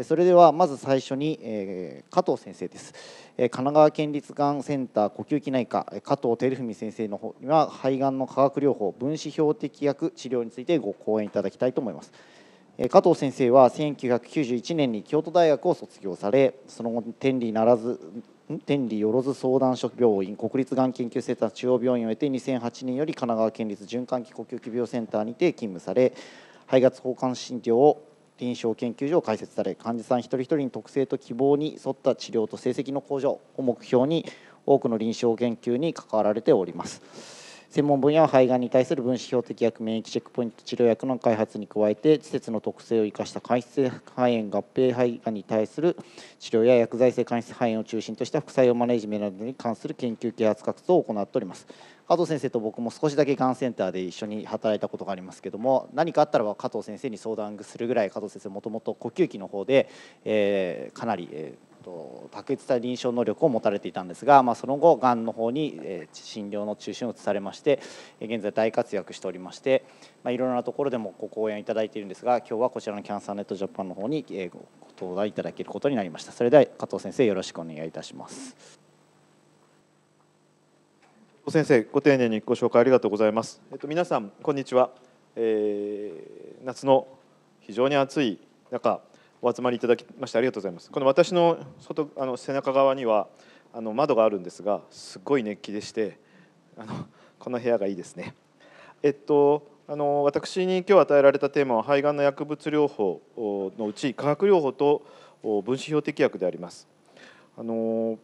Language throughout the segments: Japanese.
それではまず最初に、え加藤先生です、え神奈川県立がんセンター呼吸器内科加藤照文先生の方には肺がんの化学療法分子標的薬治療についてご講演いただきたいと思います、え加藤先生は1991年に京都大学を卒業されその後天理ならず天理よろず相談所病院国立がん研究センター中央病院を経て2008年より神奈川県立循環器呼吸器病センターにて勤務され肺がつ交換診療を臨床研究所を開設され患者さん一人一人に特性と希望に沿った治療と成績の向上を目標に多くの臨床研究に関わられております専門分野は肺がんに対する分子標的薬免疫チェックポイント治療薬の開発に加えて施設の特性を生かした間質性肺炎合併肺がんに対する治療や薬剤性間質肺炎を中心とした副作用マネジメントなどに関する研究啓発活動を行っております加藤先生と僕も少しだけがんセンターで一緒に働いたことがありますけども何かあったら加藤先生に相談するぐらい加藤先生もともと呼吸器の方で、えー、かなり、えーと卓越した臨床能力を持たれていたんですが、まあ、その後がんの方に、えー、診療の中心を移されまして現在大活躍しておりまして、まあ、いろいろなところでもご講演いただいているんですが今日はこちらのキャンサーネットジャパンの方に、えー、ご登壇いただけることになりましたそれでは加藤先生よろしくお願いいたします。先生ご丁寧にご紹介ありがとうございます、えっと、皆さんこんにちは、えー、夏の非常に暑い中お集まりいただきましてありがとうございますこの私の外あの背中側にはあの窓があるんですがすごい熱気でしてあのこの部屋がいいですねえっとあの私に今日与えられたテーマは肺がんの薬物療法のうち化学療法と分子標的薬でありますあの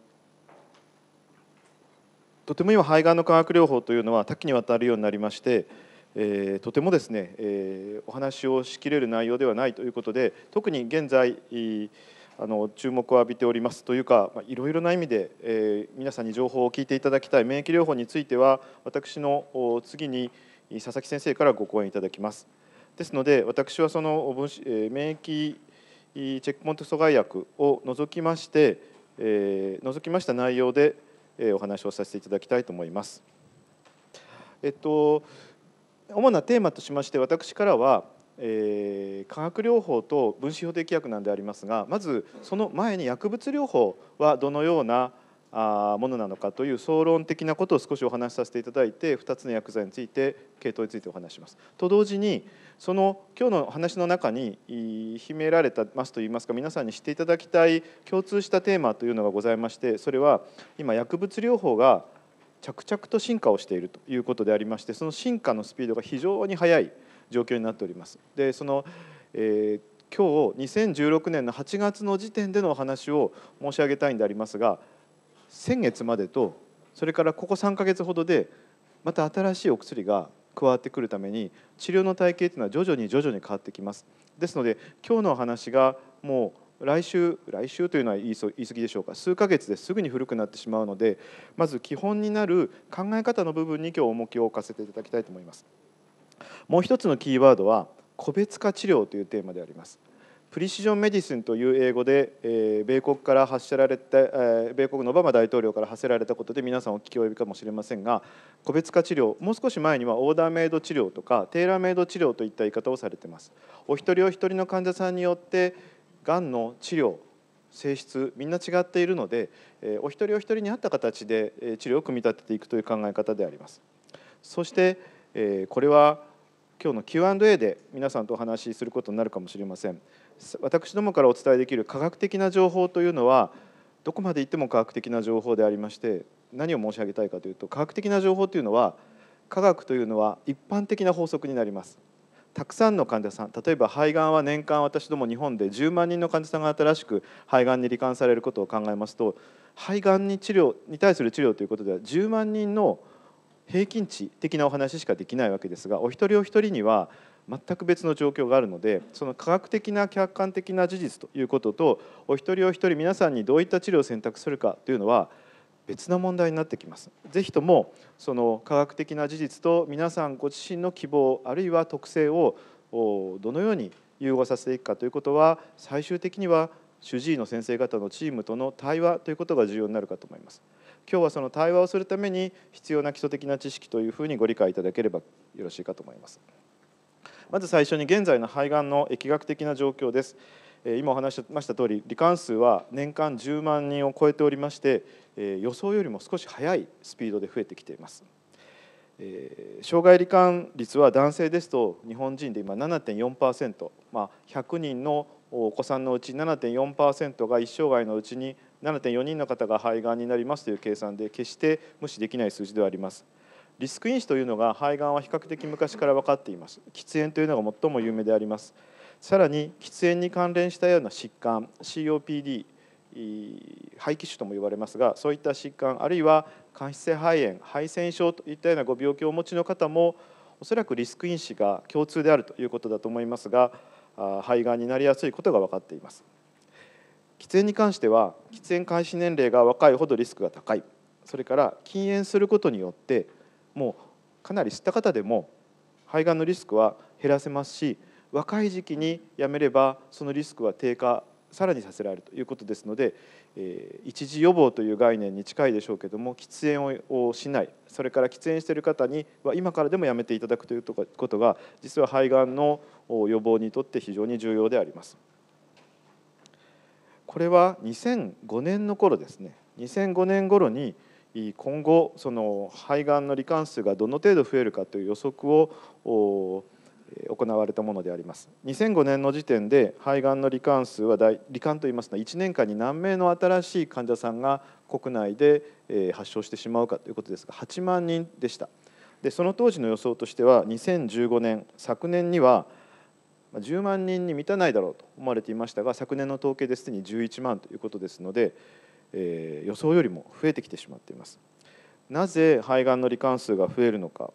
とても今肺がんの化学療法というのは多岐にわたるようになりまして、えー、とてもですね、えー、お話をしきれる内容ではないということで特に現在あの注目を浴びておりますというか、まあ、いろいろな意味で、えー、皆さんに情報を聞いていただきたい免疫療法については私の次に佐々木先生からご講演いただきます。ですので私はその免疫チェックポイント阻害薬を除きまして、えー、除きました内容でお話をさせていただきたいと思います。えっと、主なテーマとしまして私からは、え化学療法と分子標的薬なんでありますがまずその前に薬物療法はどのようなものなのかという総論的なことを少しお話しさせていただいて2つの薬剤について系統についてお話します。と同時にその今日の話の中に秘められたますといいますか皆さんに知っていただきたい共通したテーマというのがございましてそれは今薬物療法が着々と進化をしているということでありましてその進化のスピードが非常に速い状況になっております。でその、えー今日2016年の8月の時点でのお話を申し上げたいんでありますが先月までとそれからここ3か月ほどでまた新しいお薬が加わってくるために治療の体系というのは徐々に徐々に変わってきますですので今日のお話がもう来週来週というのは言い過ぎでしょうか数ヶ月ですぐに古くなってしまうのでまず基本になる考え方の部分に今日重きを置かせていただきたいと思いますもう一つのキーワードは個別化治療というテーマでありますプリシジョン・メディスンという英語で、え米国から発せられた、え米国のオバマ大統領から発せられたことで皆さんお聞き及びかもしれませんが個別化治療もう少し前にはオーダーメイド治療とかテーラーメイド治療といった言い方をされていますお一人お一人の患者さんによってがんの治療性質みんな違っているので、えお一人お一人に合った形で治療を組み立てていくという考え方でありますそして、えこれは今日の Q&A で皆さんとお話しすることになるかもしれません私どもからお伝えできる科学的な情報というのはどこまでいっても科学的な情報でありまして何を申し上げたいかというと科学的な情報というのは科学というのは一般的な法則になります。たくさんの患者さん例えば肺がんは年間私ども日本で10万人の患者さんが新しく肺がんに罹患されることを考えますと肺がんに治療に対する治療ということでは10万人の平均値的なお話しかできないわけですがお一人お一人には全く別の状況があるのでその科学的な客観的な事実ということとお一人お一人皆さんにどういった治療を選択するかというのは別な問題になってきます。ぜひともその科学的な事実と皆さんご自身の希望あるいは特性をどのように融合させていくかということは最終的には主治医の先生方のチームとの対話ということが重要になるかと思います。今日はその対話をするために必要な基礎的な知識というふうにご理解いただければよろしいかと思います。まず最初に現在の肺がんの疫学的な状況です今お話しました通り罹患数は年間10万人を超えておりまして予想よりも少し早いスピードで増えてきています障害罹患率は男性ですと日本人で今7.4%、まあ、100人のお子さんのうち7.4%が一生涯のうちに7.4人の方が肺がんになりますという計算で決して無視できない数字ではあります。リスク因子というのが肺がんは比較的昔から分かっています喫煙というのが最も有名でありますさらに喫煙に関連したような疾患 COPD 肺気腫とも言われますがそういった疾患あるいは間質性肺炎肺栓症といったようなご病気をお持ちの方もおそらくリスク因子が共通であるということだと思いますが肺がんになりやすいことが分かっています喫煙に関しては喫煙開始年齢が若いほどリスクが高いそれから禁煙することによってもうかなり知った方でも肺がんのリスクは減らせますし若い時期にやめればそのリスクは低下さらにさせられるということですので、えー、一時予防という概念に近いでしょうけども喫煙をしないそれから喫煙している方には今からでもやめていただくということが実は肺がんの予防にとって非常に重要であります。これは2005年の頃ですね2005年頃に今後その肺がんの罹患数がどの程度増えるかという予測を行われたものであります2005年の時点で肺がんの罹患数は罹患といいますのは1年間に何名の新しい患者さんが国内で発症してしまうかということですが8万人でしたでその当時の予想としては2015年昨年には10万人に満たないだろうと思われていましたが昨年の統計ですでに11万ということですのでえー、予想よりも増えてきてしまっていますなぜ肺がんの罹患数が増えるのか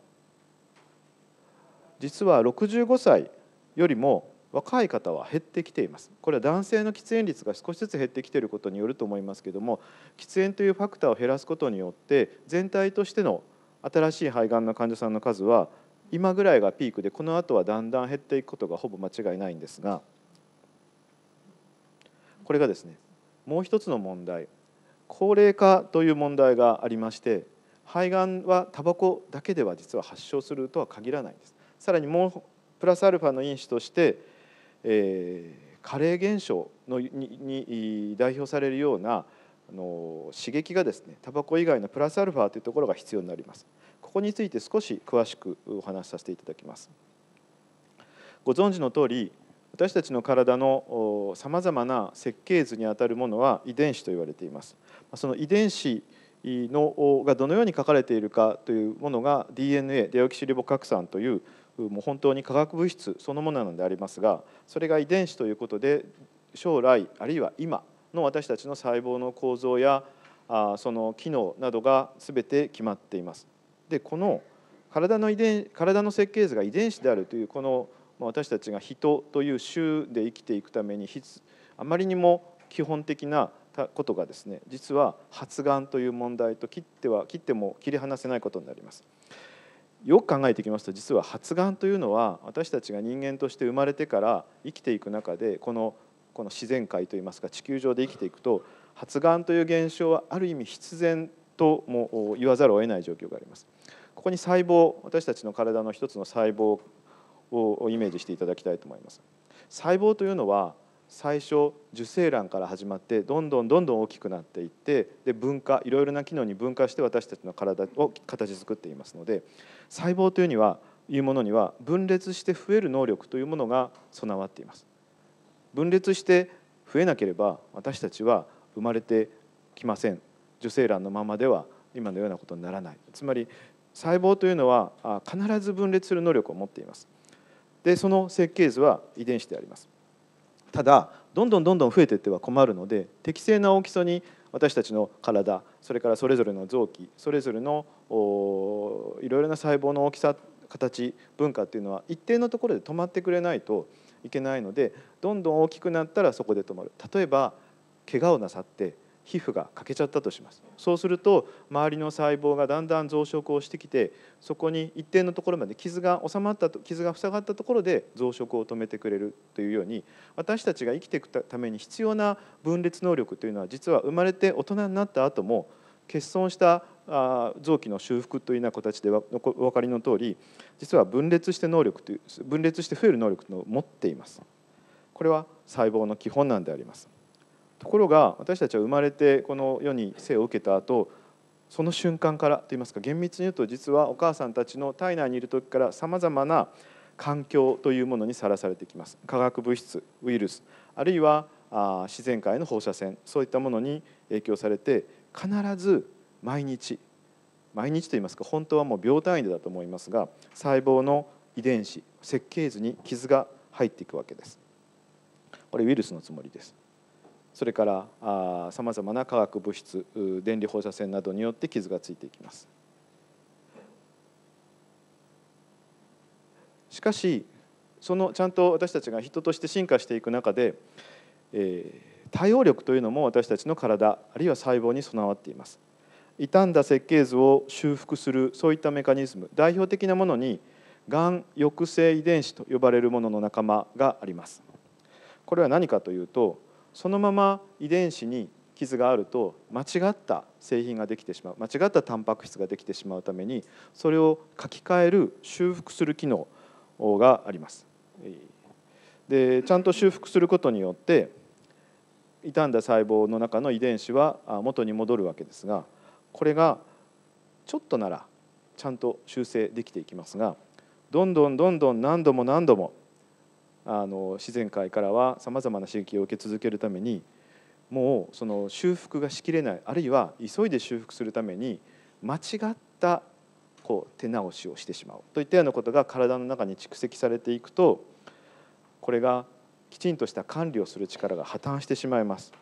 実は65歳よりも若い方は減ってきていますこれは男性の喫煙率が少しずつ減ってきていることによると思いますけども喫煙というファクターを減らすことによって全体としての新しい肺がんの患者さんの数は今ぐらいがピークでこの後はだんだん減っていくことがほぼ間違いないんですがこれがですねもう一つの問題高齢化という問題がありまして肺がんはタバコだけでは実は発症するとは限らないですさらにもうプラスアルファの因子として、えー、加齢現象のに代表されるようなあの刺激がですねタバコ以外のプラスアルファというところが必要になりますここについて少し詳しくお話しさせていただきますご存知の通り私たちの体のさまざまな設計図にあたるものは遺伝子と言われていますその遺伝子のがどのように書かれているかというものが DNA デオキシリボ核酸というもう本当に化学物質そのものなのでありますがそれが遺伝子ということで将来あるいは今の私たちの細胞の構造やその機能などが全て決まっています。でこの体の遺伝体の設計図が遺伝子であるというこの私たちが人という州で生きていくためにあまりにも基本的なことがですね実は発がんという問題と切っては切っても切り離せないことになります。よく考えていきますと実は発がんというのは私たちが人間として生まれてから生きていく中でこのこの自然界といいますか地球上で生きていくと発がんという現象はある意味必然とも言わざるを得ない状況があります。ここに細胞私たちの体の一つの細胞をイメージしていただきたいと思います細胞というのは最初受精卵から始まってどんどんどんどん大きくなっていってで分化いろいろな機能に分化して私たちの体を形作っていますので細胞というにはいうものには分裂して増える能力というものが備わっています分裂して増えなければ私たちは生まれてきません受精卵のままでは今のようなことにならないつまり細胞というのは必ず分裂する能力を持っていますでその設計図は遺伝子でありますただどんどんどんどん増えていっては困るので適正な大きさに私たちの体それからそれぞれの臓器それぞれのいろいろな細胞の大きさ形文化っていうのは一定のところで止まってくれないといけないのでどんどん大きくなったらそこで止まる。例えば怪我をなさって皮膚が欠けちゃったとしますそうすると周りの細胞がだんだん増殖をしてきてそこに一定のところまで傷が収まったと傷が塞がったところで増殖を止めてくれるというように私たちが生きていくために必要な分裂能力というのは実は生まれて大人になった後も欠損した臓器の修復というような形でお分かりの通り実は分裂して能力という分裂して増える能力を持っています。これは細胞の基本なんであります。ところが私たちは生まれてこの世に生を受けた後その瞬間からといいますか厳密に言うと実はお母さんたちの体内にいる時からさまざまな環境というものにさらされてきます化学物質ウイルスあるいは自然界の放射線そういったものに影響されて必ず毎日毎日といいますか本当はもう秒単位でだと思いますが細胞の遺伝子設計図に傷が入っていくわけですこれウイルスのつもりですそれからさまざまな化学物質電離放射線などによって傷がついていきます。しかしそのちゃんと私たちが人として進化していく中で、えー、対応力というのも私たちの体あるいは細胞に備わっています。傷んだ設計図を修復するそういったメカニズム代表的なものにがん抑制遺伝子と呼ばれるものの仲間があります。これは何かというとそのまま遺伝子に傷があると間違った製品ができてしまう間違ったタンパク質ができてしまうためにそれを書き換える修復する機能があります。でちゃんと修復することによって傷んだ細胞の中の遺伝子は元に戻るわけですがこれがちょっとならちゃんと修正できていきますがどんどんどんどん何度も何度もあの自然界からはさまざまな刺激を受け続けるためにもうその修復がしきれないあるいは急いで修復するために間違ったこう手直しをしてしまうといったようなことが体の中に蓄積されていくとこれがきちんとした管理をする力が破綻してしまいます。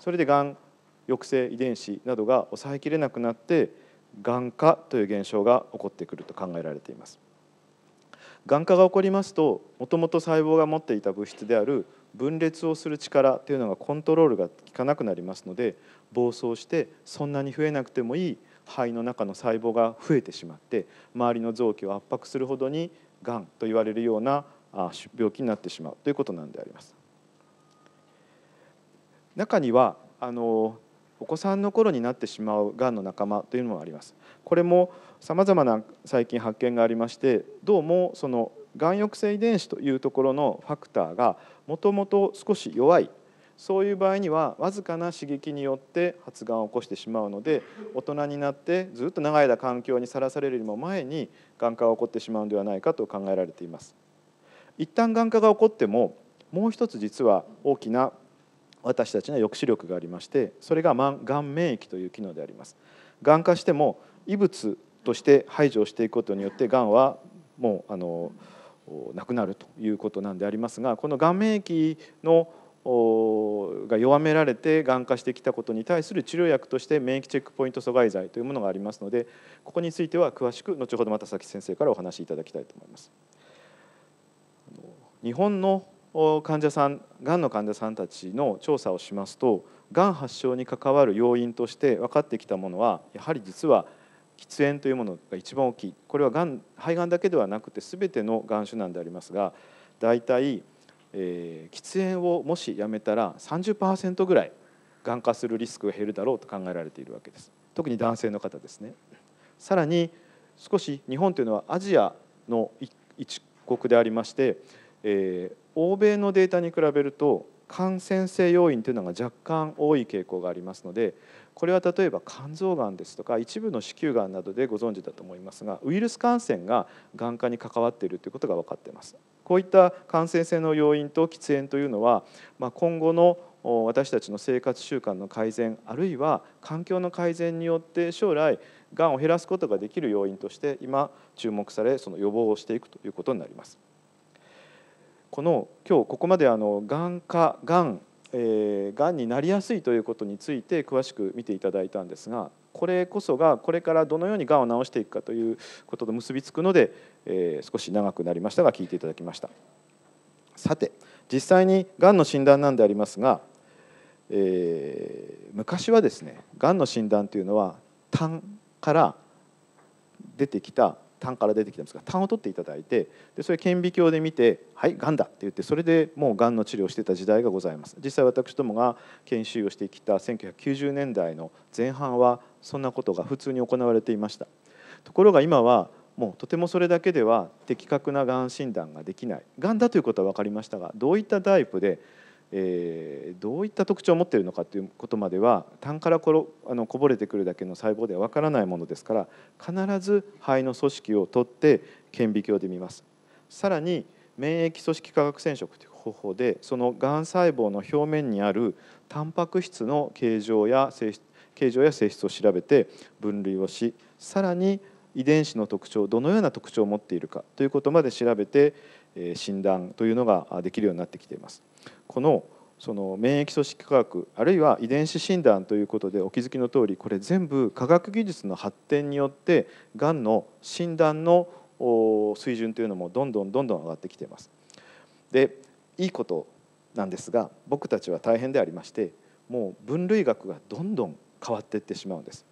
それでがん抑制遺伝子などが抑えきれなくなってがん化という現象が起こってくると考えられています。眼化が起こりますともともと細胞が持っていた物質である分裂をする力というのがコントロールが効かなくなりますので暴走してそんなに増えなくてもいい肺の中の細胞が増えてしまって周りの臓器を圧迫するほどにがんと言われるような病気になってしまうということなんであります。中にはあのお子さんの頃になってしまうがんの仲間というのもあります。これもさまざまな最近発見がありましてどうもそのがん抑制遺伝子というところのファクターがもともと少し弱いそういう場合にはわずかな刺激によって発がんを起こしてしまうので大人になってずっと長い間環境にさらされるよりも前に眼科が起こってしまうのではないかと考えられています。一旦眼科が起こってももう一つ実は大きな私たちの抑止力がありましてそれが眼免疫という機能であります。眼科しても異物として排除していくことによってがんはもうあのなくなるということなんでありますがこのがん免疫のが弱められてがん化してきたことに対する治療薬として免疫チェックポイント阻害剤というものがありますのでここについては詳しく後ほどまた先生からお話しいただきたいと思います。日本の患者さんがんの患者さんたちの調査をしますとがん発症に関わる要因として分かってきたものはやはり実は喫煙というものが一番大きいこれはがん肺がんだけではなくて全てのがん種なんでありますが大体、えー、喫煙をもしやめたら30%ぐらいがん化するリスクが減るだろうと考えられているわけです特に男性の方ですねさらに少し日本というのはアジアの一国でありまして、えー、欧米のデータに比べると感染性要因というのが若干多い傾向がありますのでこれは例えば肝臓がんですとか一部の子宮がんなどでご存知だと思いますがウイルス感染がが化に関わっているということが分かっています。こういった感染性の要因と喫煙というのは、まあ、今後の私たちの生活習慣の改善あるいは環境の改善によって将来がんを減らすことができる要因として今注目されその予防をしていくということになります。この今日ここまであのがん化がんえがんになりやすいということについて詳しく見ていただいたんですがこれこそがこれからどのようにがんを治していくかということと結びつくので、え少し長くなりましたが聞いていただきましたさて実際にがんの診断なんでありますが、えー、昔はですねがんの診断というのは痰から出てきた痰から出てきてますが痰を取っていただいてでそれ顕微鏡で見て「はいがんだ」って言ってそれでもうがんの治療をしてた時代がございます実際私どもが研修をしてきた1990年代の前半はそんなことが普通に行われていましたところが今はもうとてもそれだけでは的確ながん診断ができないがんだということは分かりましたがどういったタイプでえー、どういった特徴を持っているのかということまでは痰からころあのこぼれてくるだけの細胞ではわからないものですから必ず肺の組織を取って顕微鏡で見ますさらに免疫組織化学染色という方法でそのがん細胞の表面にあるタンパク質の形状や性質形状や性質を調べて分類をしさらに遺伝子の特徴どのような特徴を持っているかということまで調べて診断というのができるようになってきています。このその免疫組織科学あるいは遺伝子診断ということでお気づきの通りこれ全部科学技術の発展によってがんの診断の水準というのもどんどんどんどん上がってきています。でいいことなんですが僕たちは大変でありましてもう分類学がどんどん変わっていってしまうんです。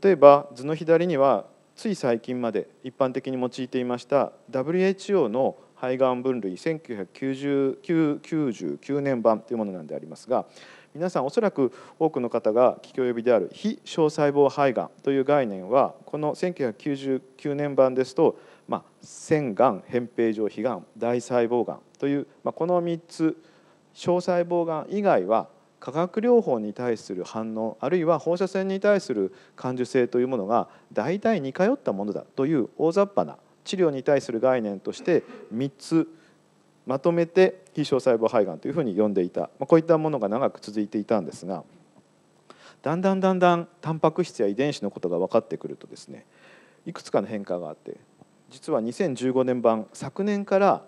例えば図の左にはつい最近まで一般的に用いていました WHO の肺がん分類1999年版というものなんでありますが皆さんおそらく多くの方が聞き及びである非小細胞肺がんという概念はこの1999年版ですと、まあ、腺がん扁平上皮がん大細胞がんという、まあ、この3つ小細胞がん以外は化学療法に対する反応あるいは放射線に対する感受性というものが大体似通ったものだという大雑把な治療に対する概念として3つまとめて非小細胞肺がんというふうに呼んでいた、まこういったものが長く続いていたんですがだんだんだんだんタンパク質や遺伝子のことが分かってくるとですねいくつかの変化があって実は2015年版昨年から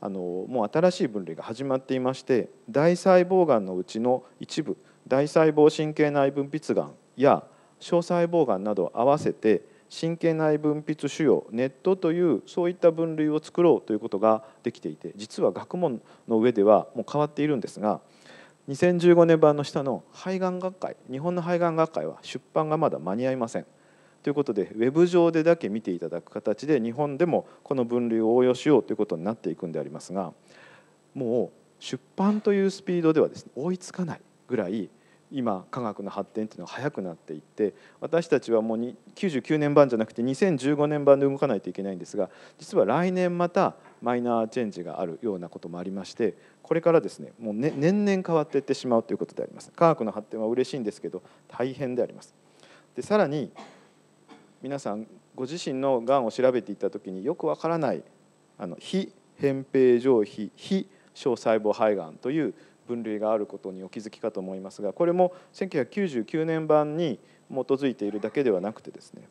あのもう新しい分類が始まっていまして大細胞がんのうちの一部大細胞神経内分泌がんや小細胞がんなど合わせて神経内分泌腫瘍ネットというそういった分類を作ろうということができていて実は学問の上ではもう変わっているんですが2015年版の下の肺がん学会日本の肺がん学会は出版がまだ間に合いません。ということでウェブ上でだけ見ていただく形で日本でもこの分類を応用しようということになっていくんでありますがもう出版というスピードではですね追いつかないぐらい今科学の発展っていうのは早くなっていって私たちはもう99年版じゃなくて2015年版で動かないといけないんですが実は来年またマイナーチェンジがあるようなこともありましてこれからですねもう、ね、年々変わっていってしまうということであります科学の発展は嬉しいんですけど大変でありますでさらに皆さんご自身のがんを調べていった時によくわからないあの非扁平上皮非小細胞肺がんという分類があることにお気づきかと思いますがこれも1999年版に基づいているだけではなくてですね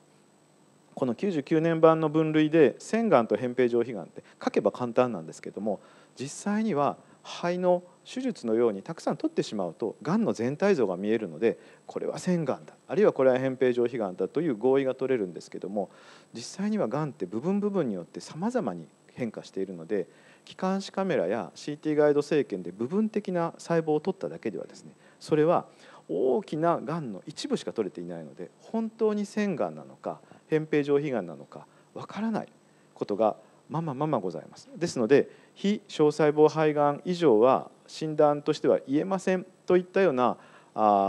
この99年版の分類で腺がんと扁平上皮がんって書けば簡単なんですけども実際には肺の手術のようにたくさん取ってしまうとがんの全体像が見えるのでこれは腺がんだあるいはこれは扁平上皮がんだという合意が取れるんですけども実際にはがんって部分部分によってさまざまに変化しているので気管支カメラや CT ガイド生検で部分的な細胞を取っただけではですねそれは大きながんの一部しか取れていないので本当に腺がんなのか扁平上皮がんなのかわからないことがままままございますですので非小細胞肺がん以上は診断としては言えませんといったような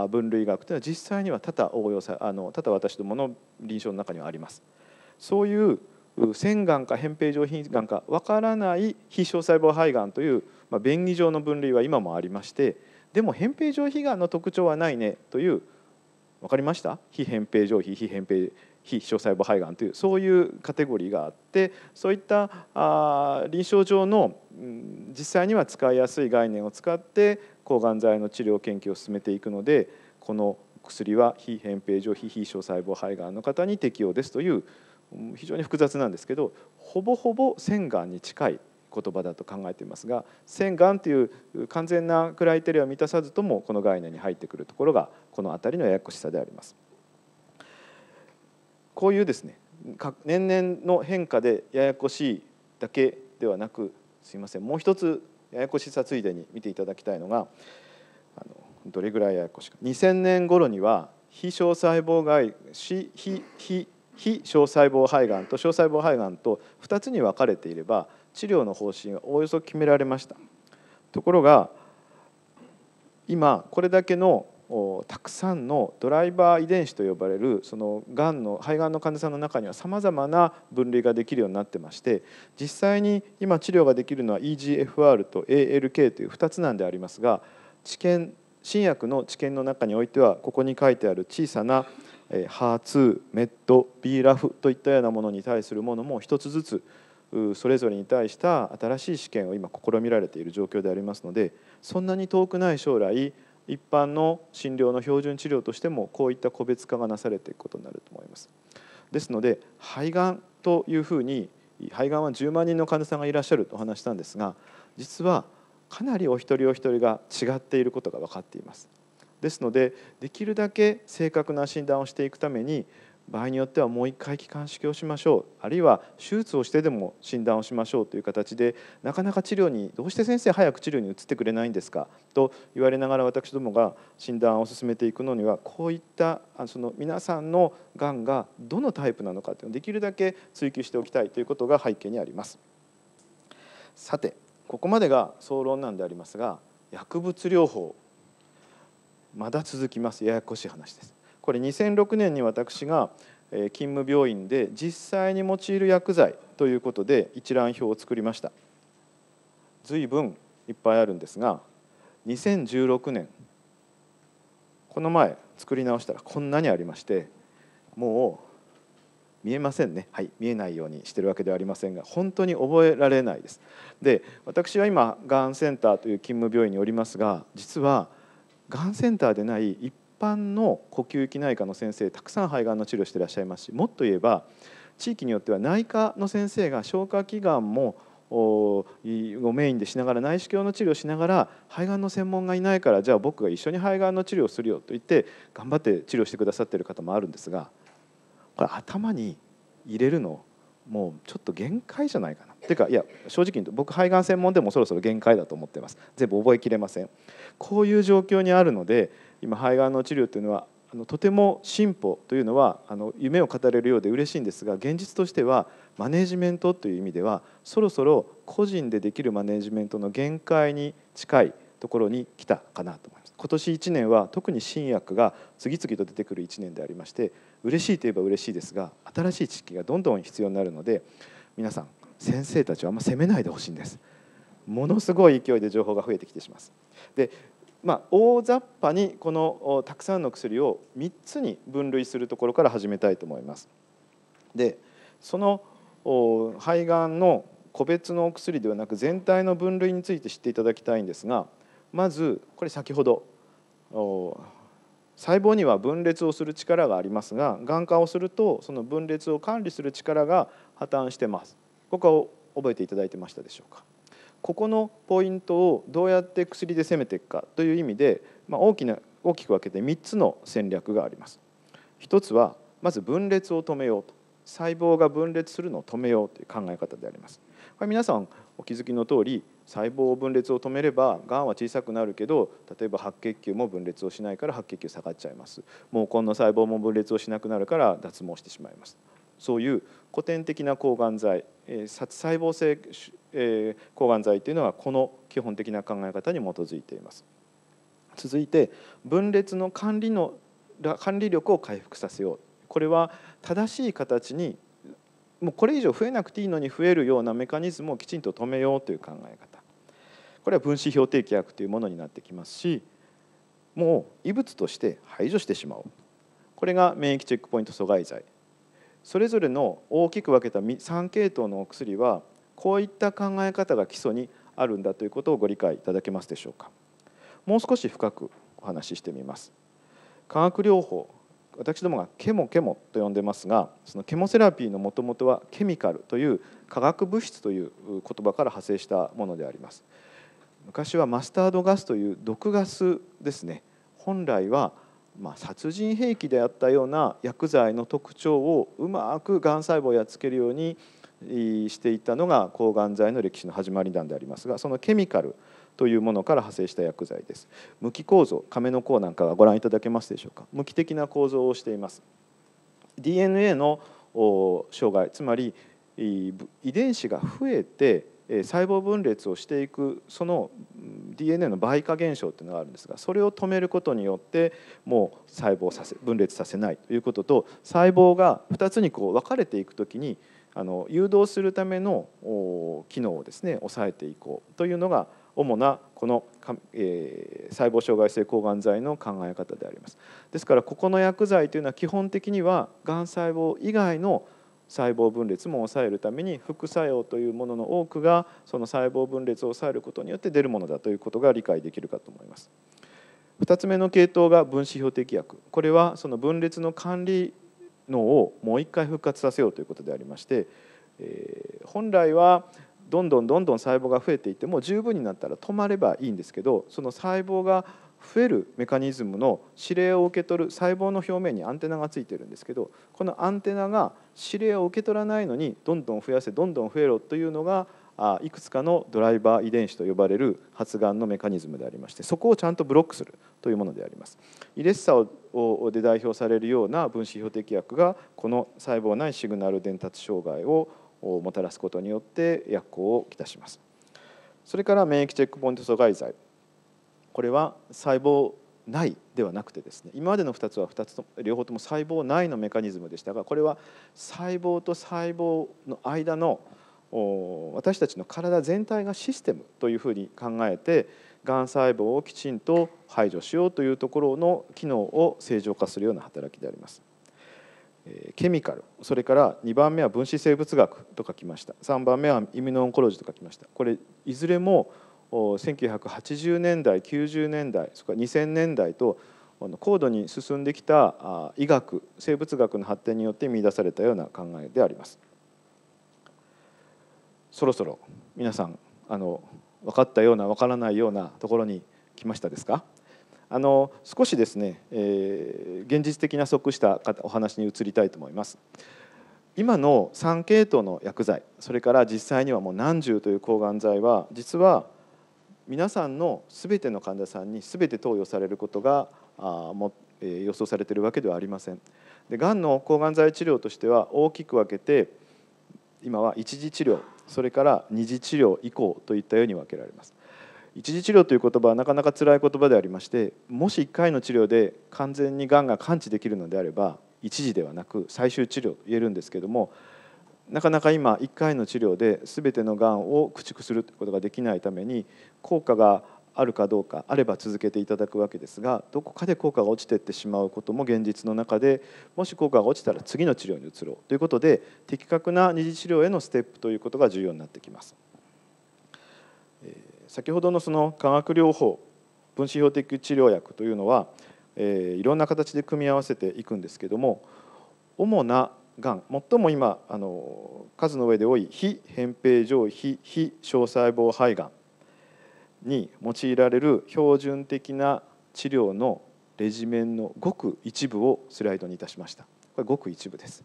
分類学というのは実際には多々応用さあの多々私どもの臨床の中にはあります。そういう腺がんか扁平上皮がんかわからない非小細胞肺がんという、まあ、便宜上の分類は今もありましてでも扁平上皮がんの特徴はないねという分かりました非扁平上皮非扁平非小細胞肺がんというそういうカテゴリーがあってそういったあ臨床上の、うん、実際には使いやすい概念を使って抗がん剤の治療研究を進めていくのでこの薬は非扁平上皮非小細胞肺がんの方に適用ですという非常に複雑なんですけどほぼほぼ洗顔に近い言葉だと考えていますが洗顔という完全なクライテリアを満たさずともこの概念に入ってくるところがこの辺りのややこしさであります。こういうですね年々の変化でややこしいだけではなくすいませんもう一つややこしさついでに見ていただきたいのがあのどれぐらいややこしいか2000年頃には非小細胞外非非非小細胞肺がんと小細胞肺がんと2つに分かれていれば治療の方針がおおよそ決められましたところが今これだけのたくさんのドライバー遺伝子と呼ばれるそのがんの肺がんの患者さんの中にはさまざまな分類ができるようになってまして実際に今治療ができるのは EGFR と ALK という2つなんでありますが治験新薬の治験の中においてはここに書いてある小さなハーツメット B ラフといったようなものに対するものも一つずつそれぞれに対した新しい試験を今試みられている状況でありますのでそんなに遠くない将来一般の診療の標準治療としてもこういった個別化がなされていくことになると思います。ですので肺がんというふうに肺がんは10万人の患者さんがいらっしゃるとお話したんですが実はかなりお一人お一人が違っていることが分かっています。ですのでできるだけ正確な診断をしていくために場合によってはもう一回気管支鏡をしましょうあるいは手術をしてでも診断をしましょうという形でなかなか治療にどうして先生早く治療に移ってくれないんですかと言われながら私どもが診断を進めていくのにはこういったその皆さんのがんがどのタイプなのかというのをできるだけ追求しておきたいということが背景にあります。さてここまでが総論なんでありますが薬物療法まだ続きますややこしい話ですこれ2006年に私が勤務病院で実際に用いる薬剤ということで一覧表を作りました随分いっぱいあるんですが2016年この前作り直したらこんなにありましてもう見えませんねはい見えないようにしてるわけではありませんが本当に覚えられないですで私は今がんセンターという勤務病院におりますが実はがんセンターでない一般の呼吸器内科の先生たくさん肺がんの治療していらっしゃいますしもっと言えば地域によっては内科の先生が消化器がんもをメインでしながら内視鏡の治療をしながら肺がんの専門がいないからじゃあ僕が一緒に肺がんの治療をするよと言って頑張って治療してくださってる方もあるんですがこれ頭に入れるのもうちょっと限界じゃないかな。ていうかいや正直に僕肺がん専門でもそろそろ限界だと思ってます全部覚えきれませんこういう状況にあるので今肺がんの治療というのはあのとても進歩というのはあの夢を語れるようで嬉しいんですが現実としてはマネジメントという意味ではそろそろ個人でできるマネジメントの限界に近いところに来たかなと思います。今年1年は特に新薬が次々と出てくる1年でありまして嬉しいといえば嬉しいですが新しい知識がどんどん必要になるので皆さん先生たちはあんま責めないでほしいんですものすごい勢いで情報が増えてきてしまうでまあ、大雑把にこのたくさんの薬を3つに分類するところから始めたいと思います。でその肺がんの個別のお薬ではなく全体の分類について知っていただきたいんですがまずこれ先ほど細胞には分裂をする力がありますが眼科をするとその分裂を管理する力が破綻してます。ここを覚えていただいてましたでしょうかここのポイントをどうやって薬で攻めていくかという意味で、まあ、大きな大きく分けて3つの戦略があります。1つはまず分裂を止めようと細胞が分裂するのを止めようという考え方であります。これ皆さんお気づきの通り細胞分裂を止めればがんは小さくなるけど例えば白血球も分裂をしないから白血球下がっちゃいます毛根の細胞も分裂をしなくなるから脱毛してしまいますそういう古典的な抗がん剤殺細胞性抗がん剤というのはこの基本的な考え方に基づいています。続いて分裂の管理の管理力を回復させようこれは正しい形にもうこれ以上増えなくていいのに増えるようなメカニズムをきちんと止めようという考え方これは分子標的薬というものになってきますしもう異物として排除してしまおうこれが免疫チェックポイント阻害剤それぞれの大きく分けた3系統のお薬はこういった考え方が基礎にあるんだということをご理解いただけますでしょうかもう少し深くお話ししてみます化学療法私どもがケモケモと呼んでますがそのケモセラピーのもともとはケミカルという化学物質という言葉から派生したものであります昔はマスタードガスという毒ガスですね本来はまあ、殺人兵器であったような薬剤の特徴をうまくがん細胞をやっつけるようにしていたのが抗がん剤の歴史の始まりなんでありますがそのケミカルというものから派生した薬剤です無機構造亀の甲なんかはご覧いただけますでしょうか無機的な構造をしています DNA の障害つまり遺伝子が増えて細胞分裂をしていくその DNA の倍化現象っていうのがあるんですがそれを止めることによってもう細胞させ分裂させないということと細胞が2つにこう分かれていく時にあの誘導するための機能をですね抑えていこうというのが主なこの、えー、細胞障害性抗がん剤の考え方であります。ですからここの薬剤というのは基本的にはがん細胞以外の細胞分裂も抑えるために副作用というものの多くがその細胞分裂を抑えることによって出るものだということが理解できるかと思います。2つ目の系統が分子標的薬これはその分裂の管理脳をもう一回復活させようということでありまして、えー、本来はどんどんどんどん細胞が増えていっても十分になったら止まればいいんですけどその細胞が増えるメカニズムの指令を受け取る細胞の表面にアンテナがついてるんですけどこのアンテナが指令を受け取らないのにどんどん増やせどんどん増えろというのがいくつかのドライバー遺伝子と呼ばれる発がんのメカニズムでありましてそこをちゃんとブロックするというものであります。イレッサをで代表されるような分子標的薬がこの細胞内シグナル伝達障害をもたらすことによって薬効をきたします。それから免疫チェックポイント阻害剤これは細胞内ではなくてですね今までの2つは2つと両方とも細胞内のメカニズムでしたがこれは細胞と細胞の間の私たちの体全体がシステムというふうに考えてがん細胞をきちんと排除しようというところの機能を正常化するような働きであります。ケミカルそれから2番目は分子生物学と書きました3番目はイミノオンコロジーと書きましたこれいずれも1980年代90年代それから2000年代と高度に進んできた医学生物学の発展によって見出されたような考えであります。そろそろ皆さんあの分かったような分からないようなところに来ましたですかあの少しですね、えー、現実的な即したお話に移りたいと思います。今の3系統の薬剤それから実際にはもう何十という抗がん剤は実は皆さんの全ての患者さんに全て投与されることがも、え予想されているわけではありません。でがんの抗がん剤治療としては大きく分けて今は一次治療それから二次治療以降といったように分けられます。一次治療という言葉はなかなか辛い言葉でありましてもし1回の治療で完全にがんが完治できるのであれば一次ではなく最終治療と言えるんですけどもなかなか今1回の治療で全てのがんを駆逐することができないために効果があるかどうかあれば続けていただくわけですがどこかで効果が落ちていってしまうことも現実の中でもし効果が落ちたら次の治療に移ろうということで的確な二次治療へのステップということが重要になってきます。先ほどのその化学療法分子標的治療薬というのは、えいろんな形で組み合わせていくんですけども主ながん最も今あの数の上で多い非扁平上皮非小細胞肺がんに用いられる標準的な治療のレジメンのごく一部をスライドにいたしましたこれごく一部です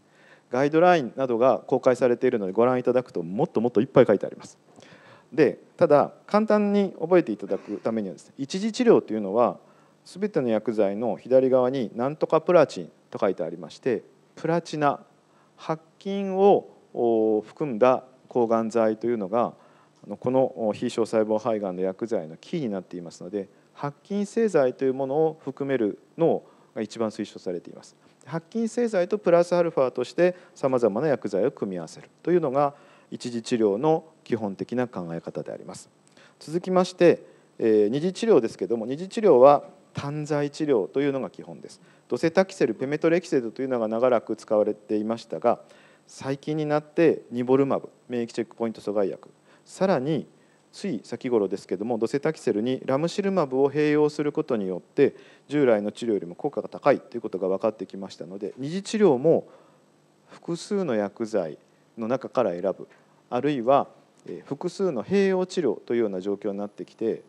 ガイドラインなどが公開されているのでご覧いただくともっともっといっぱい書いてありますでただ簡単に覚えていただくためにはですね一次治療というのは全ての薬剤の左側に「なんとかプラチン」と書いてありましてプラチナ白菌を含んだ抗がん剤というのがこの非小細胞肺がんの薬剤のキーになっていますので白菌製剤というものを含めるのが一番推奨されています白菌製剤とプラスアルファとしてさまざまな薬剤を組み合わせるというのが一次治療の基本的な考え方であります続きまして二次治療ですけども二次治療は単剤治療というのが基本ですドセタキセルペメトレキセルというのが長らく使われていましたが最近になってニボルマブ免疫チェックポイント阻害薬さらについ先頃ですけどもドセタキセルにラムシルマブを併用することによって従来の治療よりも効果が高いということが分かってきましたので二次治療も複数の薬剤の中から選ぶあるいは複数の併用治療というような状況になってきて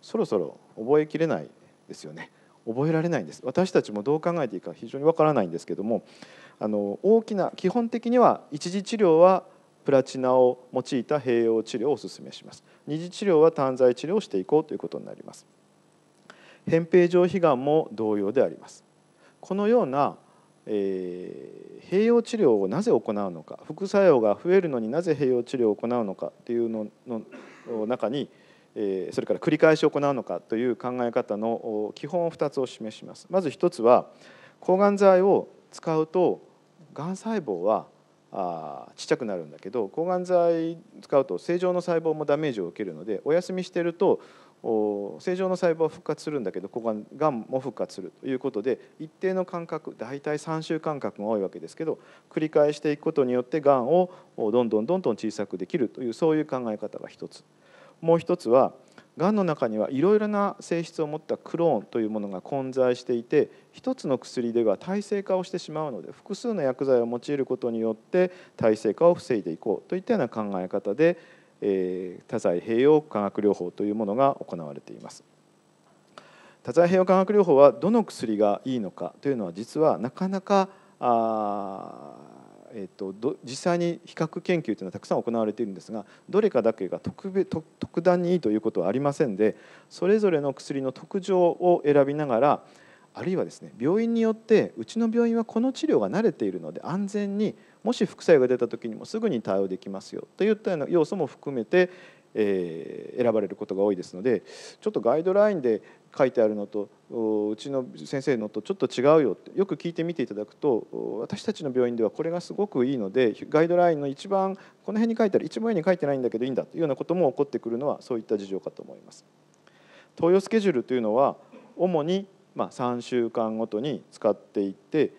そろそろ覚えきれないですよね覚えられないんです私たちもどう考えていいか非常にわからないんですけどもあの大きな基本的には一次治療はプラチナを用いた併用治療をお勧めします二次治療は単剤治療をしていこうということになります扁平上皮がんも同様でありますこのような、えー、併用治療をなぜ行うのか副作用が増えるのになぜ併用治療を行うのかというのの中にそれから繰り返し行うのかという考え方の基本を2つを示します。まず1つは抗がん剤を使うとがん細胞はあちっちゃくなるんだけど抗がん剤使うと正常の細胞もダメージを受けるのでお休みしてると正常の細胞は復活するんだけどここがんも復活するということで一定の間隔大体3週間隔が多いわけですけど繰り返していくことによってがんをどんどんどんどん小さくできるというそういう考え方が一つ。もう一つはがんの中にはいろいろな性質を持ったクローンというものが混在していて一つの薬では耐性化をしてしまうので複数の薬剤を用いることによって耐性化を防いでいこうといったような考え方で、え多剤併用化学療法というものが行われています。多剤併用化学療法はどの薬がいいのかというのは実はなかなかあえーと、実際に比較研究というのはたくさん行われているんですがどれかだけが特別特段にいいということはありませんでそれぞれの薬の特徴を選びながらあるいはですね病院によってうちの病院はこの治療が慣れているので安全にもし副作用が出た時にもすぐに対応できますよといったような要素も含めて、えー、選ばれることが多いですのでちょっとガイドラインで書いてあるのとうちの先生のとちょっと違うよってよく聞いてみていただくと私たちの病院ではこれがすごくいいのでガイドラインの一番この辺に書いてある一番上に書いてないんだけどいいんだというようなことも起こってくるのはそういった事情かと思います。投与スケジュールというのは主にま3週間ごとに使っていって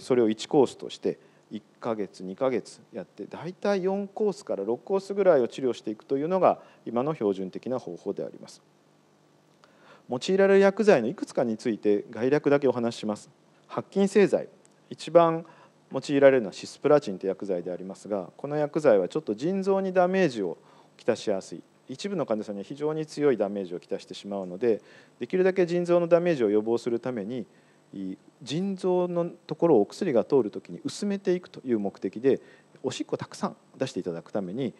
それを1コースとして1ヶ月2ヶ月やってだいたい4コースから6コースぐらいを治療していくというのが今の標準的な方法であります。用いられる薬剤のいくつかについて概略だけお話しします白菌製剤一番用いられるのはシスプラチンという薬剤でありますがこの薬剤はちょっと腎臓にダメージをきたしやすい一部の患者さんには非常に強いダメージをきたしてしまうのでできるだけ腎臓のダメージを予防するために腎臓のところをお薬が通る時に薄めていくという目的でおしっこをたくさん出していただくために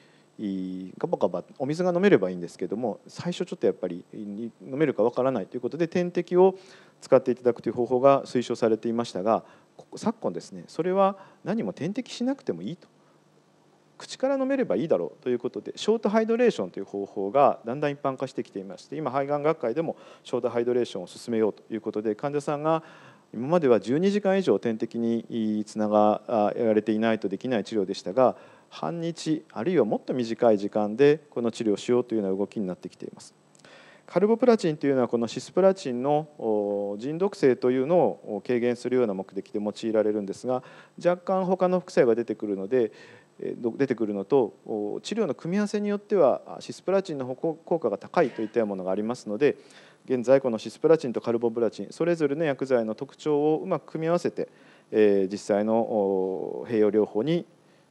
ガバガバお水が飲めればいいんですけども最初ちょっとやっぱり飲めるかわからないということで点滴を使っていただくという方法が推奨されていましたが昨今ですねそれは何も点滴しなくてもいいと口から飲めればいいだろうということでショートハイドレーションという方法がだんだん一般化してきていまして今肺がん学会でもショートハイドレーションを進めようということで患者さんが今までは12時間以上点滴につながられていないとできない治療でしたが半日あるいはもっと短い時間でこの治療をしようというような動きになってきています。カルボプラチンというのはこのシスプラチンの腎毒性というのを軽減するような目的で用いられるんですが若干他の副作用が出てくるので出てくるのと治療の組み合わせによってはシスプラチンの効果が高いといったものがありますので現在このシスプラチンとカルボプラチンそれぞれの薬剤の特徴をうまく組み合わせて実際の併用療法に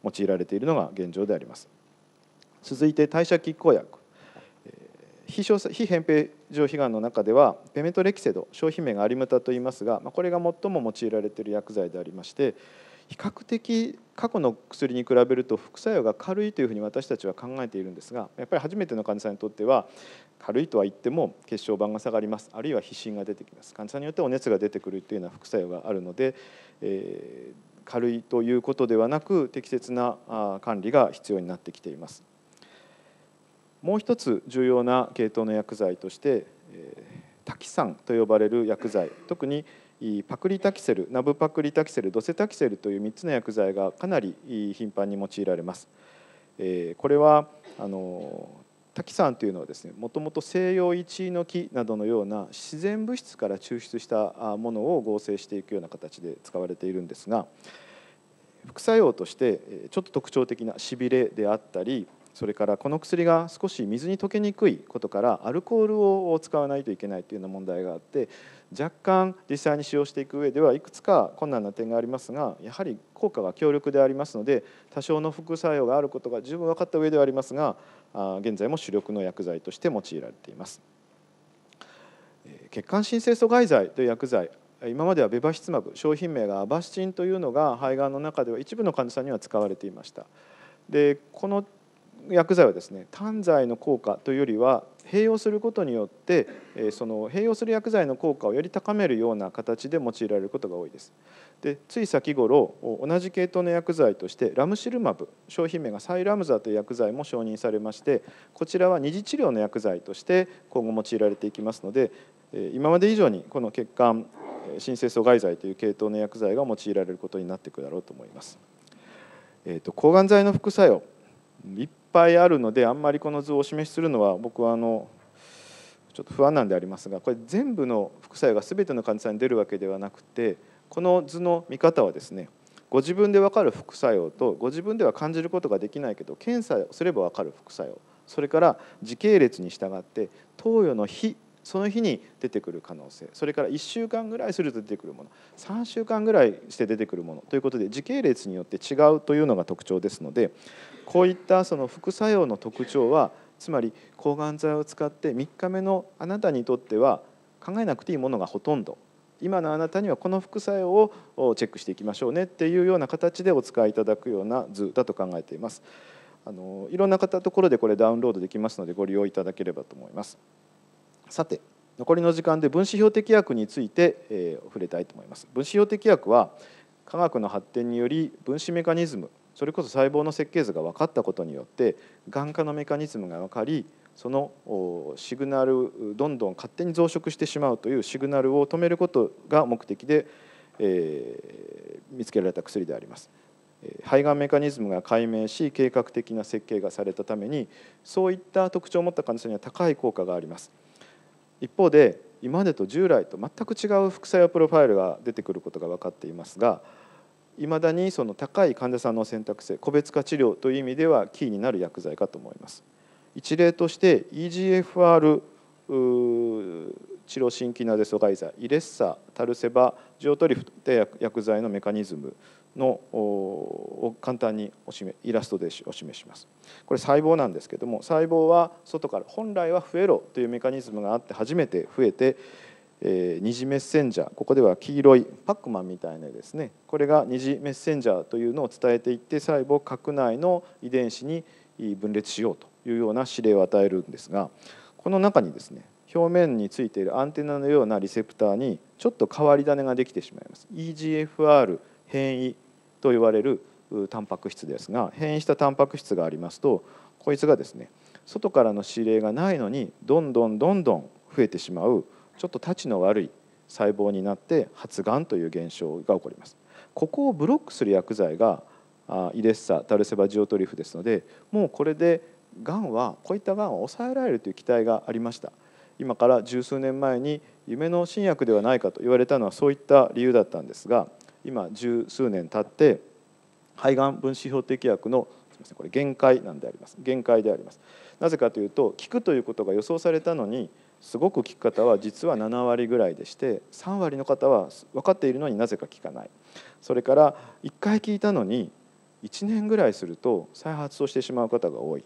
用いられているのが現状であります続いて代謝拮抗薬非小非扁平上皮がんの中ではペメトレキセド消費名がアリムタといいますがこれが最も用いられている薬剤でありまして比較的過去の薬に比べると副作用が軽いというふうに私たちは考えているんですがやっぱり初めての患者さんにとっては軽いとは言っても血小板が下がりますあるいは皮疹が出てきます患者さんによってお熱が出てくるというような副作用があるので、えー軽いということではなく適切な管理が必要になってきていますもう一つ重要な系統の薬剤としてタキサンと呼ばれる薬剤特にパクリタキセルナブパクリタキセルドセタキセルという3つの薬剤がかなり頻繁に用いられますこれはあの滝山というのはですねもともと西洋一の木などのような自然物質から抽出したものを合成していくような形で使われているんですが副作用としてちょっと特徴的なしびれであったりそれからこの薬が少し水に溶けにくいことからアルコールを使わないといけないというような問題があって若干実際に使用していく上ではいくつか困難な点がありますがやはり効果が強力でありますので多少の副作用があることが十分分かった上ではありますが現在も主力の薬剤として用いられています。血管新生阻害剤という薬剤今まではベバシツマブ商品名がアバシチンというのが肺がんの中では一部の患者さんには使われていましたでこの薬剤はですね単剤の効果というよりは併用することによってその併用する薬剤の効果をより高めるような形で用いられることが多いです。でつい先頃同じ系統の薬剤としてラムシルマブ商品名がサイラムザという薬剤も承認されましてこちらは二次治療の薬剤として今後用いられていきますので今まで以上にこの血管新生阻害剤という系統の薬剤が用いられることになっていくだろうと思います。えーと、と抗がん剤の副作用いっぱいあるのであんまりこの図をお示しするのは僕はあのちょっと不安なんでありますがこれ全部の副作用が全ての患者さんに出るわけではなくてこの図の見方はですねご自分で分かる副作用とご自分では感じることができないけど検査すれば分かる副作用それから時系列に従って投与の日その日に出てくる可能性それから1週間ぐらいすると出てくるもの3週間ぐらいして出てくるものということで時系列によって違うというのが特徴ですのでこういったその副作用の特徴はつまり抗がん剤を使って3日目のあなたにとっては考えなくていいものがほとんど今のあなたにはこの副作用をチェックしていきましょうねっていうような形でお使いいただくような図だと考えています。あのいろんな方ところでこれダウンロードできますのでご利用いただければと思います。さて残りの時間で分子標的薬について、えー、触れたいと思います。分子標的薬は科学の発展により分子メカニズムそれこそ細胞の設計図が分かったことによってがん化のメカニズムが分かりそのシグナルどんどん勝手に増殖してしまうというシグナルを止めることが目的で、えー、見つけられた薬であります。肺がんメカニズムが解明し計画的な設計がされたためにそういった特徴を持った患者さんには高い効果があります。一方で今までと従来と全く違う副作用プロファイルが出てくることが分かっていますがいまだにその高い患者さんの選択性個別化治療という意味ではキーになる薬剤かと思います。一例として EGFR 治療新機なで阻害剤イレッサタルセバジオトリフといっ薬剤のメカニズムのを簡単にお示イラストでお示します。これ細胞なんですけども細胞は外から本来は増えろというメカニズムがあって初めて増えて、えー、二次メッセンジャーここでは黄色いパックマンみたいなですねこれが二次メッセンジャーというのを伝えていって細胞核内の遺伝子に分裂しようというような指令を与えるんですがこの中にですね表面についているアンテナのようなリセプターにちょっと変わり種ができてしまいます。EGFR 変異と言われるタンパク質ですが変異したタンパク質がありますとこいつがですね外からの指令がないのにどんどんどんどん増えてしまうちょっとたちの悪い細胞になって発がんという現象が起こります。ここをブロックする薬剤がイレッサタルセバジオトリフですのでもうこれでがんはこういったがんを抑えられるという期待がありました今から十数年前に夢の新薬ではないかと言われたのはそういった理由だったんですが今十数年経って肺がん分子標的薬のすみませんこれ限界なんであります限界でありますなぜかというと効くということが予想されたのにすごく効く方は実は7割ぐらいでして3割の方は分かっているのになぜか効かないそれから1回効いたのに1年ぐらいすると再発をしてしまう方が多い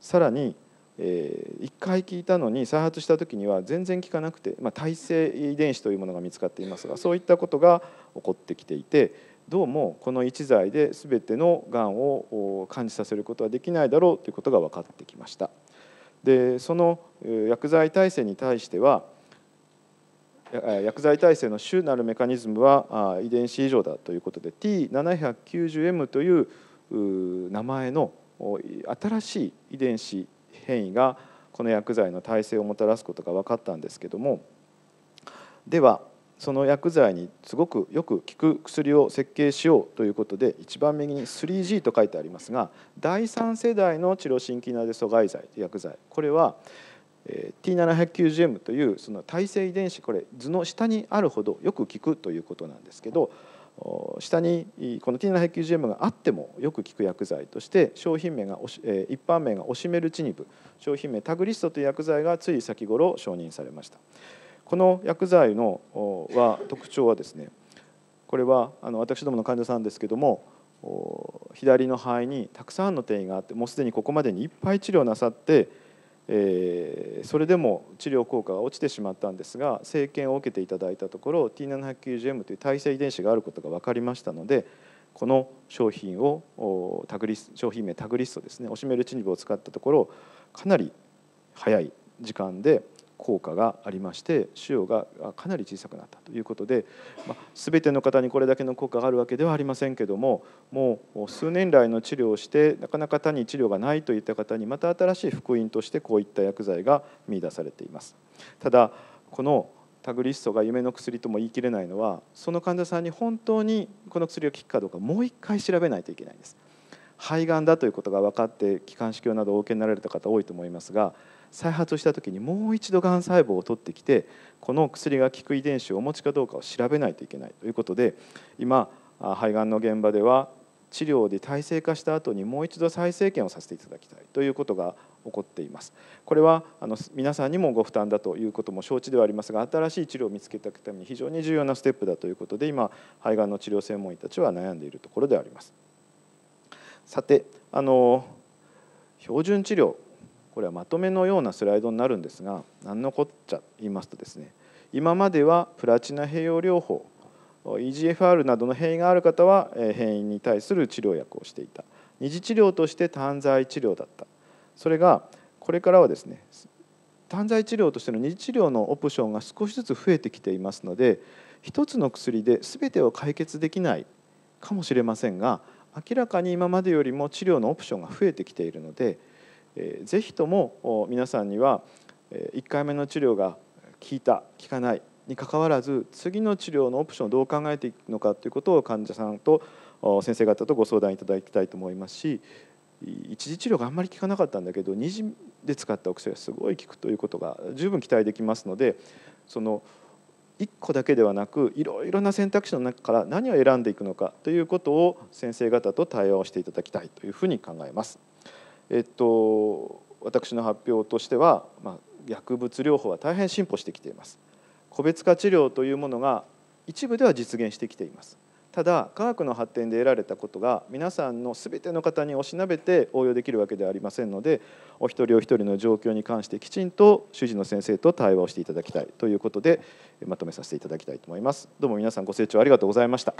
さらにえー、1回聞いたのに再発した時には全然効かなくて、まあ、耐性遺伝子というものが見つかっていますがそういったことが起こってきていてどうもこの1剤で全てのがんを感じさせることはできないだろうということが分かってきました。でその薬剤耐性に対しては薬剤耐性の主なるメカニズムは遺伝子異常だということで T790M という名前の新しい遺伝子変異がこの薬剤の耐性をもたらすことが分かったんですけどもではその薬剤にすごくよく効く薬を設計しようということで一番右に 3G と書いてありますが第3世代のチロシンキナデ阻害剤薬剤これは T790M というその耐性遺伝子これ図の下にあるほどよく効くということなんですけど下にこの T790M があってもよく効く薬剤として商品名が一般名がオシメルチニブ商品名タグリストという薬剤がつい先頃承認されましたこの薬剤のは特徴はですねこれはあの私どもの患者さんですけども左の肺にたくさんの転移があってもうすでにここまでにいっぱい治療なさってえー、それでも治療効果が落ちてしまったんですが生検を受けていただいたところ T790M という耐性遺伝子があることが分かりましたのでこの商品をタグリス商品名タグリストですねオシメルチニブを使ったところかなり早い時間で効果がありまして腫瘍がかなり小さくなったということで、まあ、全ての方にこれだけの効果があるわけではありませんけどももう数年来の治療をしてなかなか単に治療がないといった方にまた新しい福音としてこういった薬剤が見出されています。ただこのタグリストが夢の薬とも言い切れないのはその患者さんに本当にこの薬を効くかどうかもう一回調べないといけないんです。肺がんだということが分かって気管支鏡などを受けになられた方多いと思いますが再発した時にもう一度がん細胞を取ってきてこの薬が効く遺伝子をお持ちかどうかを調べないといけないということで今肺がんの現場では治療で体制化した後にもう一度再生検をさせていただきたいということが起こっています。これはあの皆さんにもご負担だということも承知ではありますが新しい治療を見つけていくために非常に重要なステップだということで今肺がんの治療専門医たちは悩んでいるところであります。さてあの標準治療これはまとめのようなスライドになるんですが何のこっちゃ言いますとですね今まではプラチナ併用療法 EGFR などの変異がある方は変異に対する治療薬をしていた二次治療として単剤治療だったそれがこれからはですね単剤治療としての二次治療のオプションが少しずつ増えてきていますので1つの薬で全てを解決できないかもしれませんが明らかに今までよりも治療のオプションが増えてきているのでぜひとも皆さんには1回目の治療が効いた効かないにかかわらず次の治療のオプションをどう考えていくのかということを患者さんと先生方とご相談いただきたいと思いますし一次治療があんまり効かなかったんだけど2次で使ったお薬がすごい効くということが十分期待できますのでその1個だけではなくいろいろな選択肢の中から何を選んでいくのかということを先生方と対話をしていただきたいというふうに考えます。えっと、私の発表としては、まあ、薬物療法は大変進歩してきています個別化治療というものが一部では実現してきていますただ科学の発展で得られたことが皆さんの全ての方におしなべて応用できるわけではありませんのでお一人お一人の状況に関してきちんと主治の先生と対話をしていただきたいということでまとめさせていただきたいと思いますどうも皆さんご清聴ありがとうございました